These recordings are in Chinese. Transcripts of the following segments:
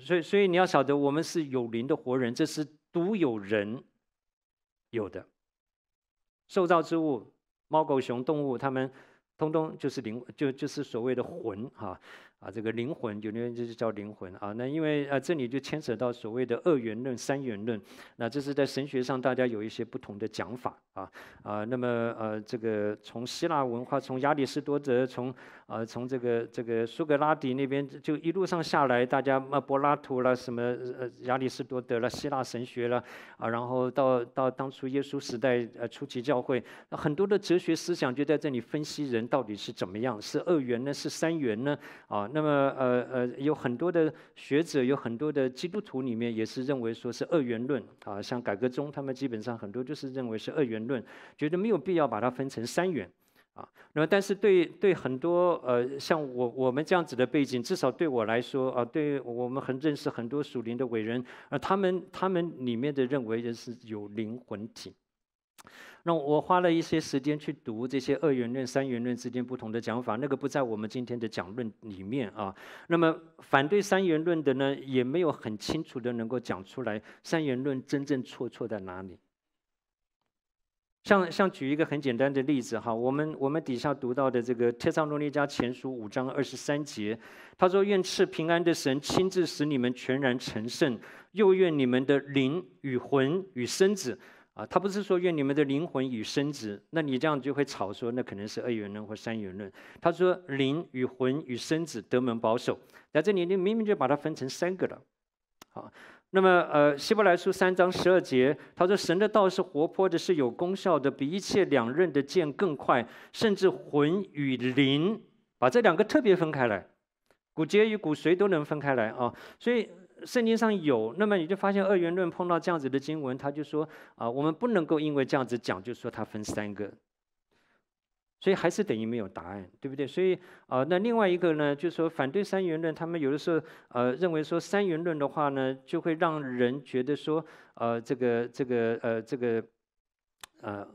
所以，所以你要晓得，我们是有灵的活人，这是独有人有的。受造之物，猫狗熊动物，它们通通就是灵，就就是所谓的魂，哈。啊，这个灵魂，有的人这就叫灵魂啊。那因为啊，这里就牵扯到所谓的二元论、三元论。那这是在神学上大家有一些不同的讲法啊啊。那么呃，这个从希腊文化，从亚里士多德，从啊，从这个这个苏格拉底那边就一路上下来，大家嘛柏拉图了什么，亚里士多德了希腊神学了啊，然后到到当初耶稣时代呃初期教会，很多的哲学思想就在这里分析人到底是怎么样，是二元呢，是三元呢啊。那么呃呃，有很多的学者，有很多的基督徒里面也是认为说是二元论啊，像改革中他们基本上很多就是认为是二元论，觉得没有必要把它分成三元，啊，那么但是对对很多呃像我我们这样子的背景，至少对我来说啊，对我们很认识很多属灵的伟人啊，他们他们里面的认为人是有灵魂体。那我花了一些时间去读这些二元论、三元论之间不同的讲法，那个不在我们今天的讲论里面啊。那么反对三元论的呢，也没有很清楚的能够讲出来三元论真正错错在哪里。像像举一个很简单的例子哈，我们我们底下读到的这个《天上论》尼家前书五章二十三节，他说：“愿赐平安的神亲自使你们全然成圣，又愿你们的灵与魂与身子。”啊，他不是说愿你们的灵魂与生殖，那你这样就会吵说，那可能是二元论或三元论。他说灵与魂与生殖得门保守。在这里你明明就把它分成三个了。好，那么呃，希伯来书三章十二节，他说神的道是活泼的，是有功效的，比一切两刃的剑更快，甚至魂与灵，把这两个特别分开来，骨节与骨髓都能分开来啊。所以。圣经上有，那么你就发现二元论碰到这样子的经文，他就说啊，我们不能够因为这样子讲，就说它分三个，所以还是等于没有答案，对不对？所以啊，那另外一个呢，就说反对三元论，他们有的时候呃认为说三元论的话呢，就会让人觉得说呃这个这个呃这个呃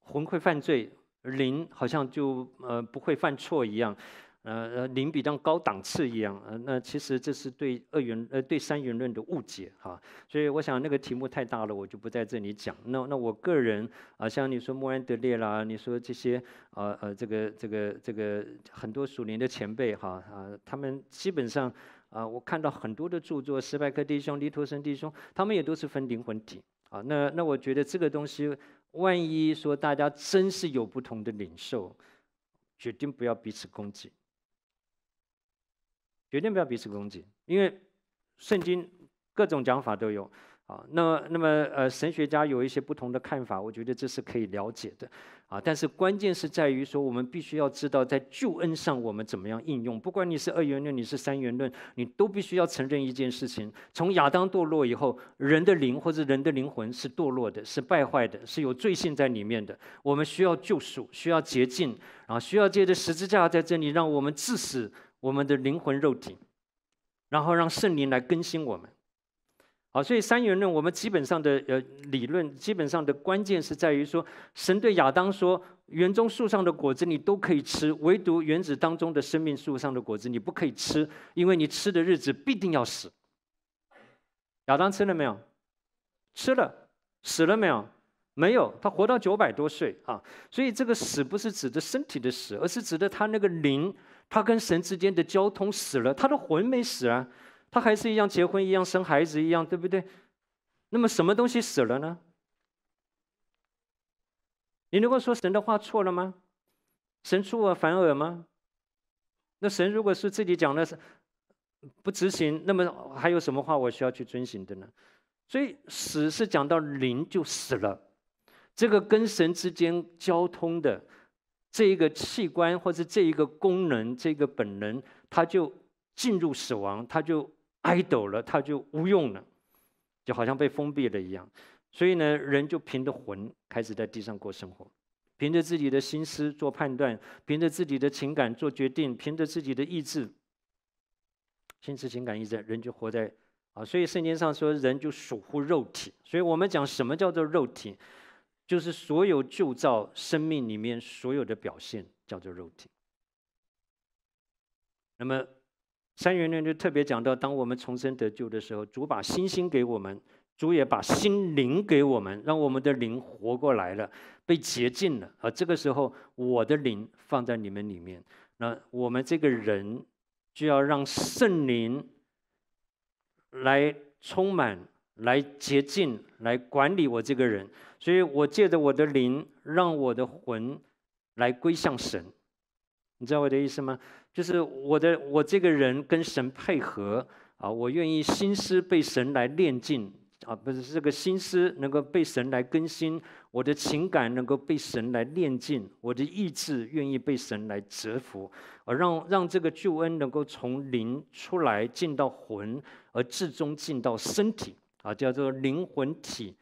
魂会犯罪，灵好像就呃不会犯错一样。呃呃，灵比当高档次一样，呃，那其实这是对二元呃对三元论的误解哈，所以我想那个题目太大了，我就不在这里讲。那那我个人啊，像你说莫安德列啦，你说这些呃呃这个这个这个很多属灵的前辈哈啊，他们基本上啊，我看到很多的著作，斯派克弟兄、利托森弟兄，他们也都是分灵魂体啊。那那我觉得这个东西，万一说大家真是有不同的领受，决定不要彼此攻击。绝对不要彼此攻击，因为圣经各种讲法都有。啊，那那么呃，神学家有一些不同的看法，我觉得这是可以了解的。啊，但是关键是在于说，我们必须要知道，在救恩上我们怎么样应用。不管你是二元论，你是三元论，你都必须要承认一件事情：从亚当堕落以后，人的灵或者人的灵魂是堕落的，是败坏的，是有罪性在里面的。我们需要救赎，需要洁净，啊，需要借着十字架在这里，让我们致死。我们的灵魂、肉体，然后让圣灵来更新我们。好，所以三元论，我们基本上的呃理论，基本上的关键是在于说，神对亚当说：“园中树上的果子你都可以吃，唯独园子当中的生命树上的果子你不可以吃，因为你吃的日子必定要死。”亚当吃了没有？吃了，死了没有？没有，他活到九百多岁啊。所以这个死不是指的身体的死，而是指的他那个灵。他跟神之间的交通死了，他的魂没死啊，他还是一样结婚，一样生孩子，一样，对不对？那么什么东西死了呢？你如果说神的话错了吗？神出尔反尔吗？那神如果是自己讲的是不执行，那么还有什么话我需要去遵循的呢？所以死是讲到灵就死了，这个跟神之间交通的。这一个器官或者这一个功能，这个本能，它就进入死亡，它就挨斗了，它就无用了，就好像被封闭了一样。所以呢，人就凭着魂开始在地上过生活，凭着自己的心思做判断，凭着自己的情感做决定，凭着自己的意志、心思、情感、意志，人就活在啊。所以圣经上说，人就属乎肉体。所以我们讲什么叫做肉体？就是所有旧造生命里面所有的表现叫做肉体。那么三元论就特别讲到，当我们重生得救的时候，主把心心给我们，主也把心灵给我们，让我们的灵活过来了，被洁净了。而这个时候，我的灵放在你们里面，那我们这个人就要让圣灵来充满。来洁净，来管理我这个人，所以我借着我的灵，让我的魂来归向神。你知道我的意思吗？就是我的我这个人跟神配合啊，我愿意心思被神来炼净啊，不是这个心思能够被神来更新，我的情感能够被神来炼净，我的意志愿意被神来折服，而让让这个救恩能够从灵出来进到魂，而至终进到身体。啊，叫做灵魂体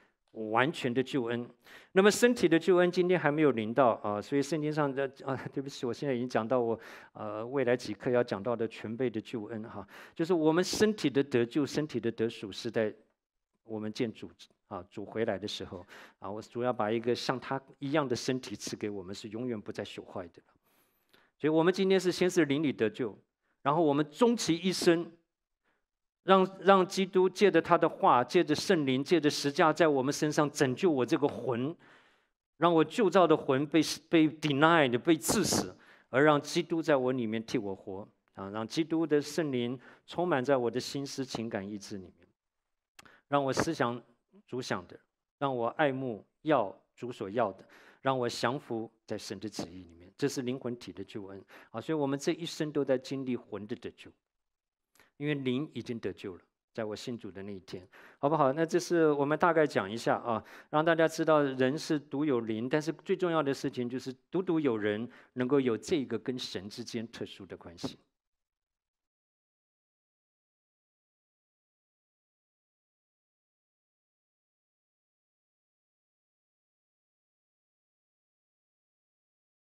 完全的救恩。那么身体的救恩，今天还没有临到啊，所以圣经上的啊，对不起，我现在已经讲到我呃未来几课要讲到的全备的救恩哈，就是我们身体的得救，身体的得赎是在我们见主啊主回来的时候啊。我主要把一个像他一样的身体赐给我们，是永远不再朽坏的。所以我们今天是先是灵里得救，然后我们终其一生。让让基督借着他的话，借着圣灵，借着十字架，在我们身上拯救我这个魂，让我旧造的魂被被 denied 被致死，而让基督在我里面替我活啊！让基督的圣灵充满在我的心思、情感、意志里面，让我思想主想的，让我爱慕要主所要的，让我降服在神的旨意里面。这是灵魂体的救恩啊！所以，我们这一生都在经历魂的得救。因为灵已经得救了，在我信主的那一天，好不好？那这是我们大概讲一下啊，让大家知道人是独有灵，但是最重要的事情就是独独有人能够有这个跟神之间特殊的关系。